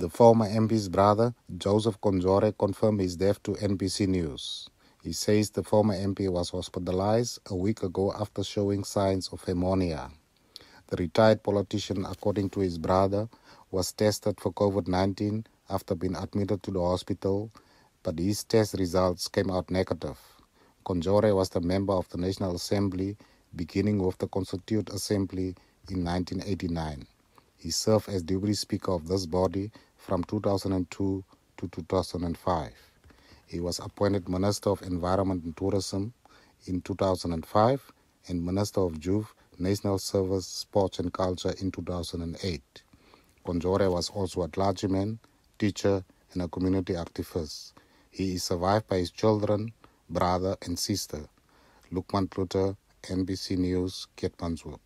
The former MP's brother, Joseph Conjore, confirmed his death to NBC News. He says the former MP was hospitalized a week ago after showing signs of pneumonia. The retired politician, according to his brother, was tested for COVID 19 after being admitted to the hospital, but his test results came out negative. Conjore was the member of the National Assembly beginning with the Constituent Assembly in 1989. He served as Deputy Speaker of this body from 2002 to 2005. He was appointed Minister of Environment and Tourism in 2005 and Minister of Youth, National Service, Sports and Culture in 2008. Konjore was also a clergyman, teacher, and a community activist. He is survived by his children, brother, and sister. Lukman Pluter, NBC News, Kathmandu.